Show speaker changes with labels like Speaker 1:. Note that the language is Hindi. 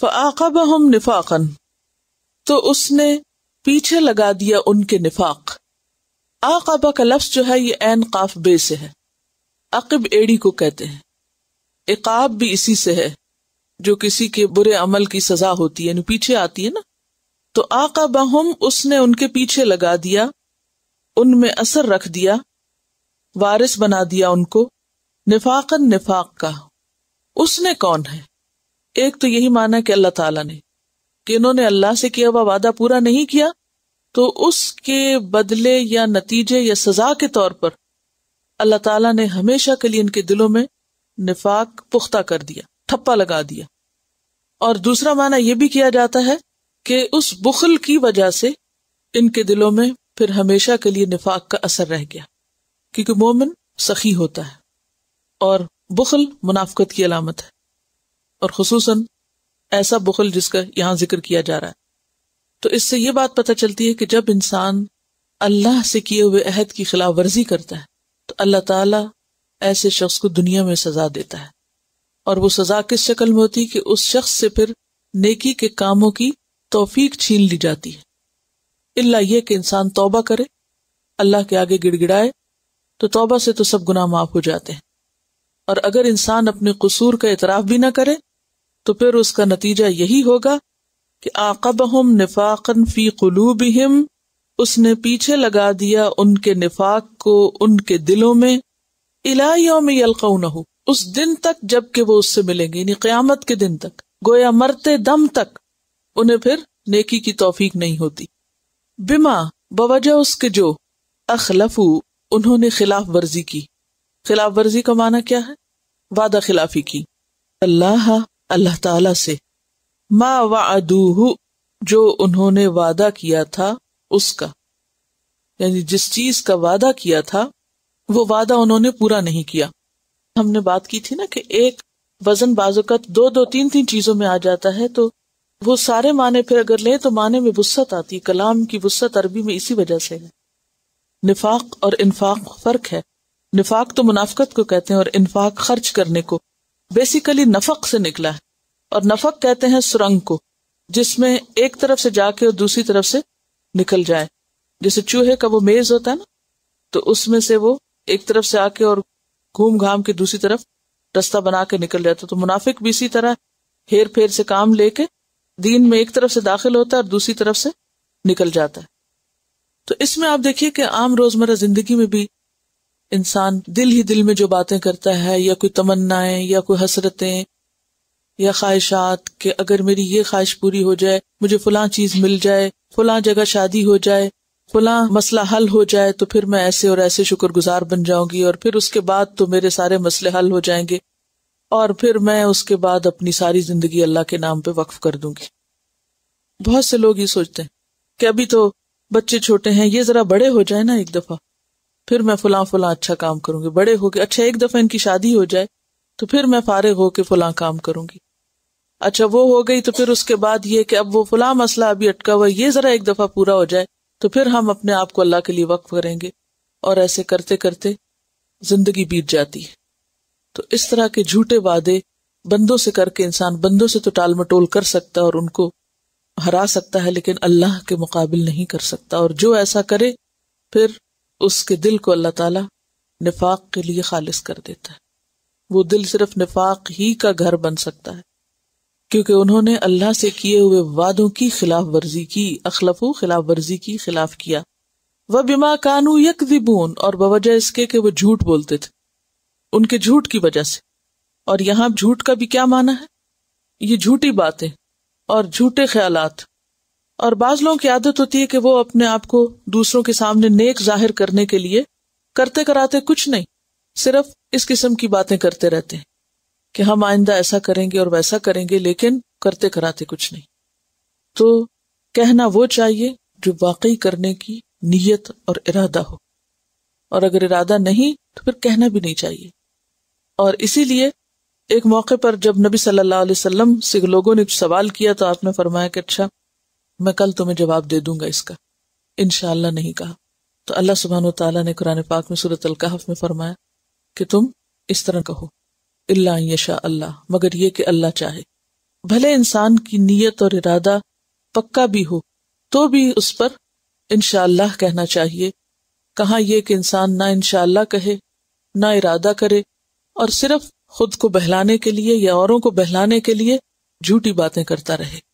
Speaker 1: फ़ाकब हम निफाकन तो उसने पीछे लगा दिया उनके निफाक आकाबा का लफ्स जो है ये एन काफ बे से है अकब एड़ी को कहते हैं इकाब भी इसी से है जो किसी के बुरे अमल की सजा होती है पीछे आती है ना तो आकबा हम उसने उनके पीछे लगा दिया उनमें असर रख दिया वारिस बना दिया उनको निफाकन निफाक का उसने कौन है एक तो यही माना कि अल्लाह ताला ने कि इन्होंने अल्लाह से किया हुआ वादा पूरा नहीं किया तो उसके बदले या नतीजे या सजा के तौर पर अल्लाह ताला ने हमेशा के लिए इनके दिलों में निफाक पुख्ता कर दिया ठप्पा लगा दिया और दूसरा माना यह भी किया जाता है कि उस बुखल की वजह से इनके दिलों में फिर हमेशा के लिए निफाक का असर रह गया क्योंकि मोमिन सखी होता है और बुखल मुनाफ्त की अलामत है और खसूस ऐसा बुखल जिसका यहां जिक्र किया जा रहा है तो इससे यह बात पता चलती है कि जब इंसान अल्लाह से किए हुए अहद की खिलाफ वर्जी करता है तो अल्लाह ताला ऐसे शख्स को दुनिया में सजा देता है और वो सजा किस शक्ल में होती है कि उस शख्स से फिर नेकी के कामों की तोफीक छीन ली जाती है अल्लाह यह कि इंसान तोबा करे अल्लाह के आगे गिड़गिड़ाए तो तोबा से तो सब गुना माफ हो जाते हैं और अगर इंसान अपने कसूर का इतराफ भी ना करे तो फिर उसका नतीजा यही होगा कि आकबहम निफाकन फी कलूबहिम उसने पीछे लगा दिया उनके निफाक को उनके दिलों में इला न हो उस दिन तक जबकि वो उससे मिलेंगे यानी क्यामत के दिन तक गोया मरते दम तक उन्हें फिर नेकी की तोफीक नहीं होती बिमा बवजह उसके जो अखलफू उन्होंने खिलाफ वर्जी की खिलाफ वर्जी का माना क्या है वादा खिलाफी की अल्लाह अल्लाह ताला से मा वादूह जो उन्होंने वादा किया था उसका यानी जिस चीज का वादा किया था वो वादा उन्होंने पूरा नहीं किया हमने बात की थी ना कि एक वजन बाजुकत दो दो तीन तीन चीजों में आ जाता है तो वो सारे माने फिर अगर लें तो माने में वुस्सत आती कलाम की वुस्सत अरबी में इसी वजह से है निफाक और इन्फाक फर्क है निफाक तो मुनाफ्त को कहते हैं और इन्फाक खर्च करने को बेसिकली नफक से निकला है और नफक कहते हैं सुरंग को जिसमें एक तरफ से जाके और दूसरी तरफ से निकल जाए जैसे चूहे का वो मेज होता है ना तो उसमें से वो एक तरफ से आके और घूम घाम के दूसरी तरफ रास्ता बना के निकल जाता तो मुनाफिक भी इसी तरह हेर फेर से काम लेके दीन में एक तरफ से दाखिल होता है और दूसरी तरफ से निकल जाता है तो इसमें आप देखिए कि आम रोजमर्रा जिंदगी में भी इंसान दिल ही दिल में जो बातें करता है या कोई तमन्नाएं या कोई हसरतें या ख्वाहिशात कि अगर मेरी ये ख्वाहिश पूरी हो जाए मुझे फलां चीज मिल जाए फला जगह शादी हो जाए फलां मसला हल हो जाए तो फिर मैं ऐसे और ऐसे शुक्रगुजार बन जाऊंगी और फिर उसके बाद तो मेरे सारे मसले हल हो जाएंगे और फिर मैं उसके बाद अपनी सारी जिंदगी अल्लाह के नाम पे वक्फ कर दूंगी बहुत से लोग ये सोचते हैं कि अभी तो बच्चे छोटे हैं ये जरा बड़े हो जाए ना एक दफा फिर मैं फुला फुला अच्छा काम करूंगी बड़े होके अच्छा एक दफा इनकी शादी हो जाए तो फिर मैं फारिग होके फुला काम करूंगी अच्छा वो हो गई तो फिर उसके बाद ये कि अब वो फुला मसला अभी अटका हुआ ये जरा एक दफा पूरा हो जाए तो फिर हम अपने आप को अल्लाह के लिए वक्फ करेंगे और ऐसे करते करते जिंदगी बीत जाती है तो इस तरह के झूठे वादे बंदों से करके इंसान बंदों से तो टाल मटोल कर सकता है और उनको हरा सकता है लेकिन अल्लाह के मुकाबिल नहीं कर सकता और जो ऐसा करे फिर उसके दिल को अल्लाह ताला निफाक के लिए खालिस कर देता है वो दिल सिर्फ निफाक ही का घर बन सकता है क्योंकि उन्होंने अल्लाह से किए हुए वादों की खिलाफ वर्जी की अखलफू खिलाफ वर्जी की खिलाफ किया वह बिमा कानू दिबून और बवजह इसके कि वो झूठ बोलते थे उनके झूठ की वजह से और यहां झूठ का भी क्या माना है ये झूठी बातें और झूठे ख्यालात और बाज लोगों की आदत होती है कि वो अपने आप को दूसरों के सामने नेक जाहिर करने के लिए करते कराते कुछ नहीं सिर्फ इस किस्म की बातें करते रहते हैं कि हम आइंदा ऐसा करेंगे और वैसा करेंगे लेकिन करते कराते कुछ नहीं तो कहना वो चाहिए जो वाकई करने की नीयत और इरादा हो और अगर इरादा नहीं तो फिर कहना भी नहीं चाहिए और इसीलिए एक मौके पर जब नबी सल्लल्लाहु अलैहि वसल्लम से लोगों ने सवाल किया तो आपने फरमाया कि अच्छा मैं कल तुम्हें जवाब दे दूंगा इसका इनशाला नहीं कहा तो अल्लाह सुबहान तला ने कुरान पाक में सूरत अलकाहफ में फरमाया कि तुम इस तरह कहो इल्ला अल्लाह मगर ये कि अल्लाह चाहे भले इंसान की नीयत और इरादा पक्का भी हो तो भी उस पर इनशाला कहना चाहिए कहा यह कि इंसान ना इनशाला कहे ना इरादा करे और सिर्फ खुद को बहलाने के लिए या औरों को बहलाने के लिए झूठी बातें करता रहे